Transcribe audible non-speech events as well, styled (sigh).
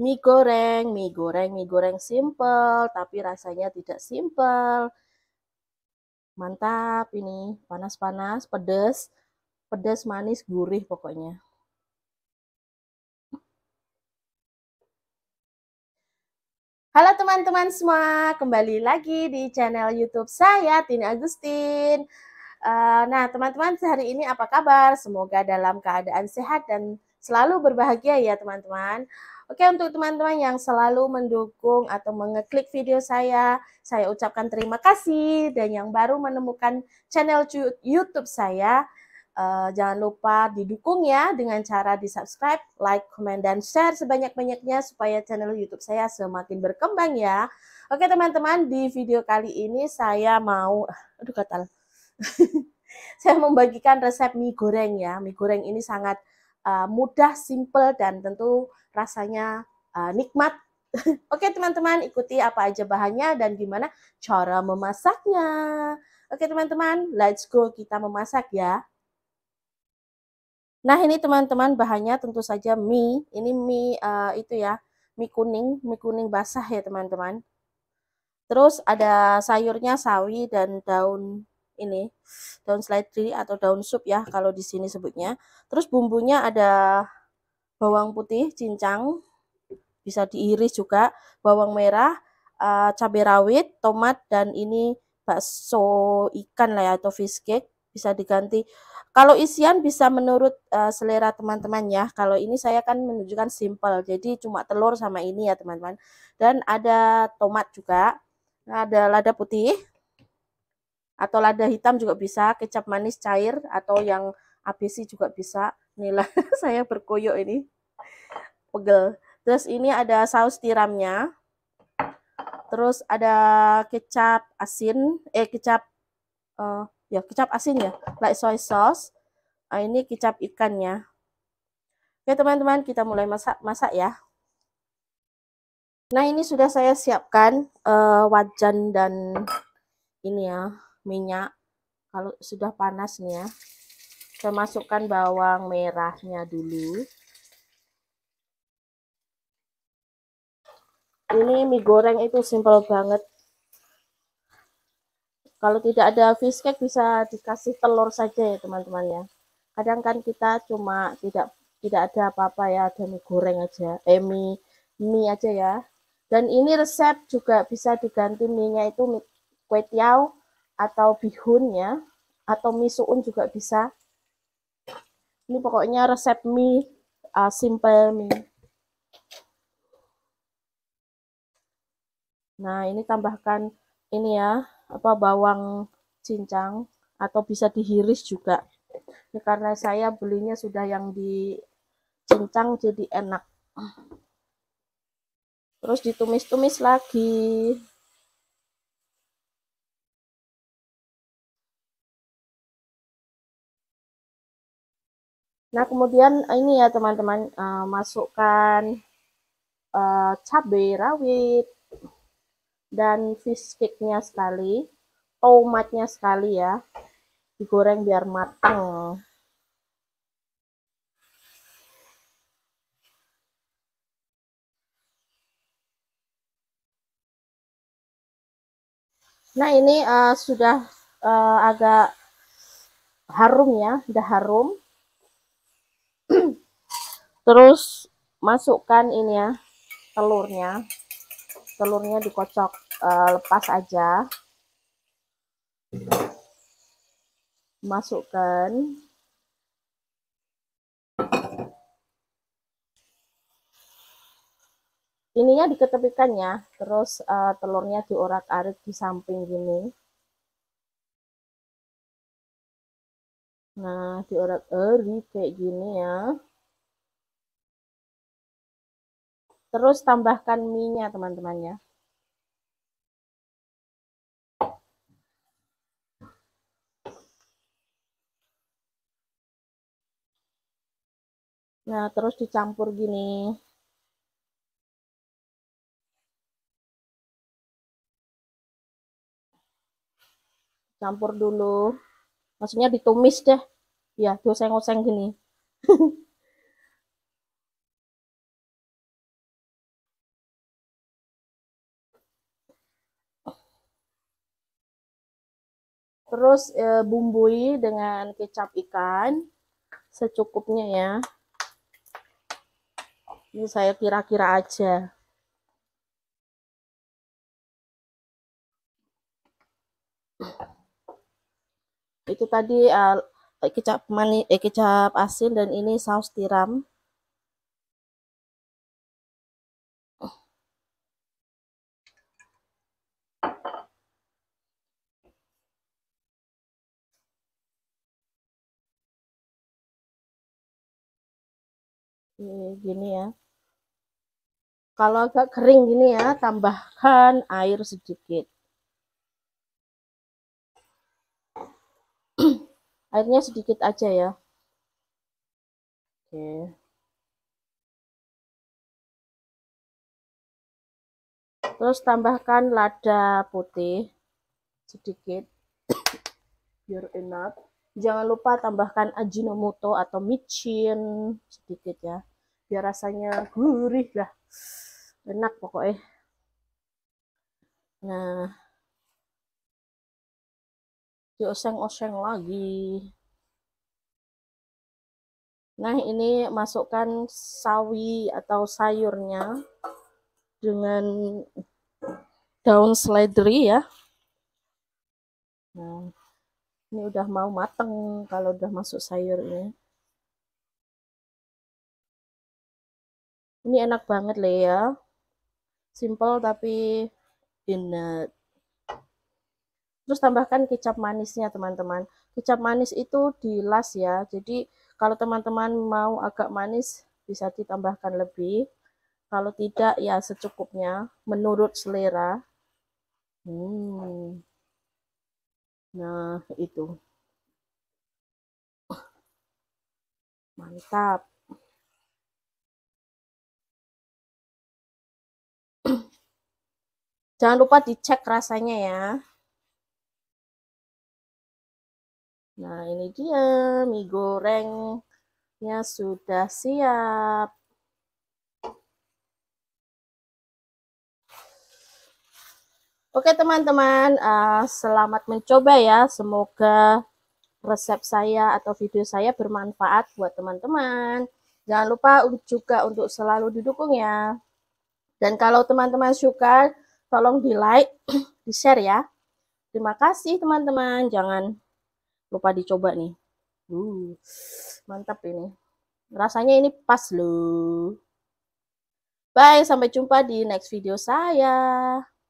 mie goreng, mie goreng, mie goreng simple, tapi rasanya tidak simple. Mantap ini, panas-panas, pedas, pedas, manis, gurih pokoknya. Halo teman-teman semua, kembali lagi di channel YouTube saya, Tini Agustin. Eh, nah, teman-teman sehari ini apa kabar? Semoga dalam keadaan sehat dan selalu berbahagia ya teman-teman. Oke, untuk teman-teman yang selalu mendukung atau mengeklik video saya, saya ucapkan terima kasih. Dan yang baru menemukan channel YouTube saya, Uh, jangan lupa didukung ya dengan cara di subscribe, like, komen, dan share sebanyak-banyaknya supaya channel YouTube saya semakin berkembang ya. Oke teman-teman, di video kali ini saya mau, aduh katal, (laughs) saya membagikan resep mie goreng ya. Mie goreng ini sangat uh, mudah, simple, dan tentu rasanya uh, nikmat. (laughs) Oke teman-teman, ikuti apa aja bahannya dan gimana cara memasaknya. Oke teman-teman, let's go kita memasak ya. Nah ini teman-teman bahannya tentu saja mie. Ini mie uh, itu ya, mie kuning, mie kuning basah ya teman-teman. Terus ada sayurnya sawi dan daun ini, daun seledri atau daun sup ya kalau di sini sebutnya. Terus bumbunya ada bawang putih cincang bisa diiris juga, bawang merah, eh, cabai rawit, tomat dan ini bakso ikan lah ya atau fish cake bisa diganti. Kalau isian bisa menurut eh, selera teman-teman ya. Kalau ini saya akan menunjukkan simple. Jadi cuma telur sama ini ya teman-teman. Dan ada tomat juga. Nah, ada lada putih atau lada hitam juga bisa, kecap manis cair atau yang ABC juga bisa inilah (laughs) saya berkoyok ini pegel terus ini ada saus tiramnya terus ada kecap asin eh kecap uh, ya kecap asin ya like soy sauce nah, ini kecap ikannya oke teman-teman kita mulai masak masak ya nah ini sudah saya siapkan uh, wajan dan ini ya minyak kalau sudah panas nih ya saya masukkan bawang merahnya dulu. Ini mie goreng itu simple banget. Kalau tidak ada fish cake bisa dikasih telur saja ya teman-teman ya. Kadang kan kita cuma tidak tidak ada apa-apa ya, ada mie goreng aja, eh mie, mie aja ya. Dan ini resep juga bisa diganti mie-nya itu mie kue tiaw atau bihun ya, atau mie suun juga bisa ini pokoknya resep mie uh, simple mie nah ini tambahkan ini ya apa bawang cincang atau bisa dihiris juga ini karena saya belinya sudah yang di cincang jadi enak terus ditumis-tumis lagi Nah, kemudian eh, ini ya teman-teman, uh, masukkan uh, cabai rawit dan fish cake-nya sekali, tomatnya sekali ya. Digoreng biar matang. Nah, ini uh, sudah uh, agak harum ya, sudah harum terus masukkan ini ya telurnya telurnya dikocok uh, lepas aja masukkan ininya diketepikan ya terus uh, telurnya diorak-arik di samping gini nah diorak-arik kayak gini ya Terus tambahkan minyak teman-teman ya. Nah, terus dicampur gini. Campur dulu. Maksudnya ditumis deh. Ya, goseng oseng gini. (laughs) Terus e, bumbui dengan kecap ikan secukupnya ya. Ini saya kira-kira aja. Itu tadi e, kecap manis e, eh, kecap asin dan ini saus tiram. gini ya. Kalau agak kering gini ya, tambahkan air sedikit. (clears throat) Airnya sedikit aja ya. Oke. Terus tambahkan lada putih sedikit (clears throat) biar enak. Jangan lupa tambahkan ajinomoto atau micin sedikit ya biar rasanya gurih lah enak pokoknya nah dioseng-oseng lagi nah ini masukkan sawi atau sayurnya dengan daun seledri ya nah ini udah mau mateng kalau udah masuk sayurnya. ini ini enak banget le ya simple tapi enak terus tambahkan kecap manisnya teman-teman kecap manis itu dilas ya jadi kalau teman-teman mau agak manis bisa ditambahkan lebih kalau tidak ya secukupnya menurut selera hmm. nah itu mantap (clears throat) Jangan lupa dicek rasanya ya. Nah, ini dia mie gorengnya sudah siap. Oke teman-teman, uh, selamat mencoba ya. Semoga resep saya atau video saya bermanfaat buat teman-teman. Jangan lupa juga untuk selalu didukung ya. Dan kalau teman-teman suka, tolong di like, (clears throat) di share ya. Terima kasih teman-teman. Jangan lupa dicoba nih. Uh, mantap ini. Rasanya ini pas loh. Bye, sampai jumpa di next video saya.